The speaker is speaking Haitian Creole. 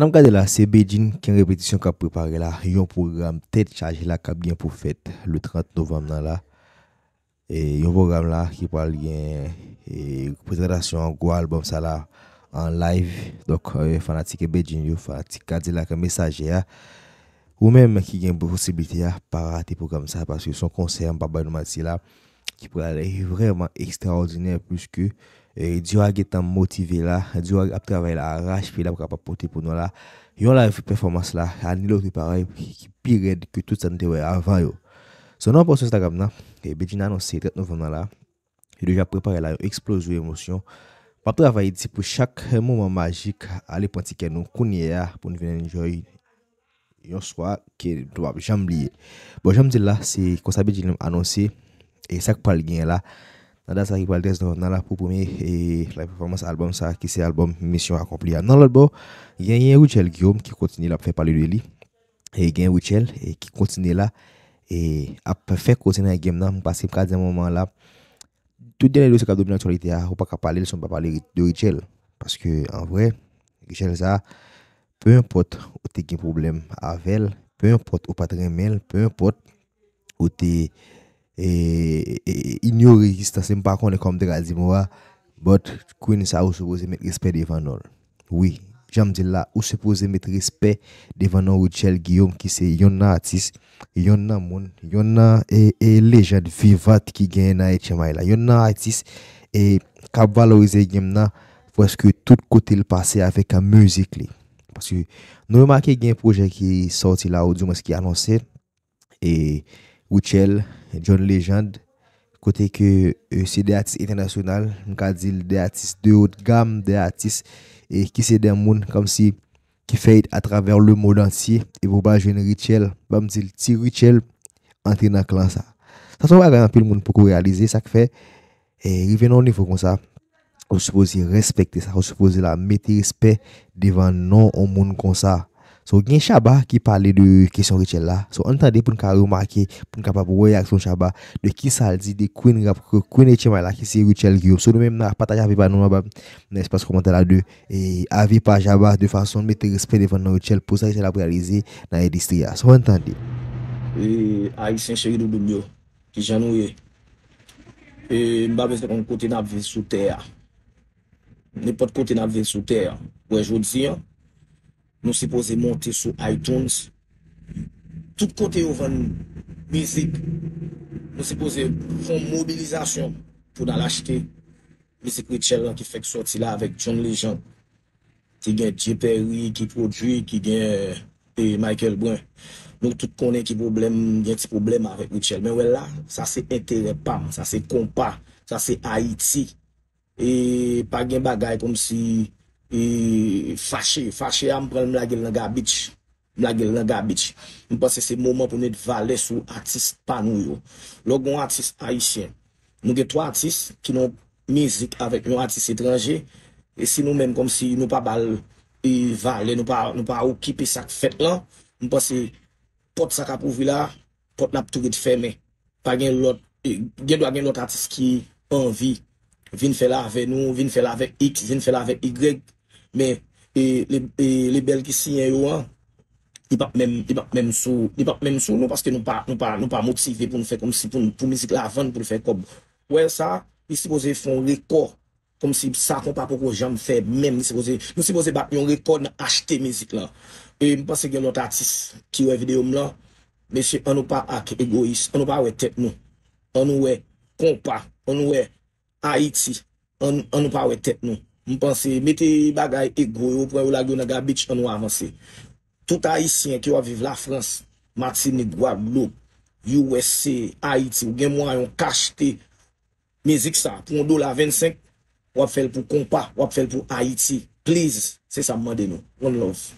C'est ap gade la, se Beijing qui repetisyon préparé prepare la, yon program tet chaje la kap gen pour fèt le 30 novembre. nan la. E, yon program la ki pal gen e, prezentasyon gwa albom la an live. Donc, les fanatik e Beijing yo, fanatik qui la ke mesaje ya. Ou même ki gen posibilite ya pa rate program sa paske son konser mpa bay nou mati la ki pal ale vreman ekstraordinèr plus que E dyo a getan motive la, dyo a ap travay la, a rash pi la pou ka pa pote pou nou la. Yon la yon fi performans la, anilot li paray, pi red ki tout san te wè avan yo. So e nou a porsyon Instagram la, bejina anonsi 30 noveman la, yo doja prepare la yon eksplosyon emosyon, pa travay di pou chak mouman magik, ale pwantike nou, kounye ya pou nou venen njoy, yon swa ke dwap jambliye. Bo jambli la, se konsa bejina anonsi, e sak pal gen la, nan la pou pou mè e, la performans albòm sa ki se albòm Mission Accompli. Nan lèl bò, yè yè Richelle Guillaume ki kontinè la fè palè lè li, e yè yè Richelle ki kontinè la, e ap fèk kontinè yè Guillaume nan, mpase mkade zè mwoman la, tout dè lè lè yò se kap do binatualite ya, ou pa kap palè lè son pa palè de Richelle, paske an vwè, Richelle sa, pè mpote ou te gen problem avèl, pè mpote ou pa tre mèl, pè mpote ou te... E, e inyo rejistase mpa kon le kom de gazi mwa. But kwen sa ou se pose met respe de Evanor. Oui. Jam di la ou se pose met respe de Evanor Ruchel Guillaume. Ki se yon nan artist. Yon nan moun. Yon nan e, e lejad vivat ki gen nan etche may la. Yon nan artist. E kap valorize gen nan. Fweske tout kote l pase avek a muzik li. Pweske nou yon manke gen proje ki sorti la ou di mweski anonsen. E... Richelle, John Legend, kote ke euh, se de atis internasyonal, nou ka zil de atis de ou de gam, de atis, e ki se den moun kom si ki feit atraver le mod ansi, e pou ba jen Richelle, bam zil ti Richelle, antre nan klan sa. Sa sou ba gen anpil moun pou kou realize, sa kfe, e riven nan nifo kon sa, kon soupozi respekte sa, kon soupozi la meti respek devan nan an moun kon sa, So, gen Shaba ki pale de kesyon Richelle la. So, entande pou n ka rumake, pou n ka pa pou woy ak son Shaba, de ki sa alzi de kwen rap, kwen e chema la ki si Richelle ki yo. So, nou men mwen ak pata javi pa nou, mwen espase komante la e, de, avi pa Shaba de fason mwen te respede van Richelle pou sa yi se la prealize nan yi distri la. So, entande. Ayi sen cheri dou doumyo, ki jan ouye. Mba mwen se kon kote nan vye sou ter. Nen pot kote nan vye sou ter. Wèj wèj si yon. nous supposons monter sur iTunes. Tout côté où vend musique, nous supposons faire une mobilisation pour l'acheter. Musique Richel qui fait sortir là avec John Legend. Qui vient J. Perry qui produit, qui vient euh, et Michael Brun. Nous tout connaît qui problème, a avec Richel. Mais ouais là, ça c'est intérêt pas, ça c'est compas, ça c'est Haïti. Et pas de bagaille comme si E fache, fache a mprele m lage l naga bitch. M lage l naga bitch. M pa se se mouman pou net vale sou atis panou yo. Lo goun atis haisyen. M gen to atis ki nou mizik avek nou atis etranje. E si nou men kom si nou pa bal e vale, nou pa ou kipe sak fet lan. M pa se pot sak apou vila, pot nap tou bit feme. Pa gen lot, e, gen do a gen lot atis ki anvi. Vin fela ave nou, vin fela avek x, vin fela avek y. Men, e li e, bel ki si yen yo an, di pap men sou, di pap men sou nou paske nou pa motive pou nou fe kom si, pou mizik la avan pou nou fe kom. Wè sa, ni se pose fon rekor, kom si sa kon pa pou kon jan mw fe men, ni se pose bat yon rekor nan achete mizik lan. E mi pase gen notatis ki wè videoum lan, men se an nou pa ak egoist, an nou pa wè tet nou, an nou wè kom pa, an nou wè Haiti, an nou pa wè tet nou. Mpansi, meti bagay egwe, wapwen w lagyo naga bit, an w avansi. Touta isi an ki w aviv la Frans, Maksin, Nidwag, Loup, U.S.C., A.I.T., w gen mwa yon kash te, me zik sa, pou yon do la 25, wap fel pou kompa, wap fel pou A.I.T. Please, se sa mwande nou. One love.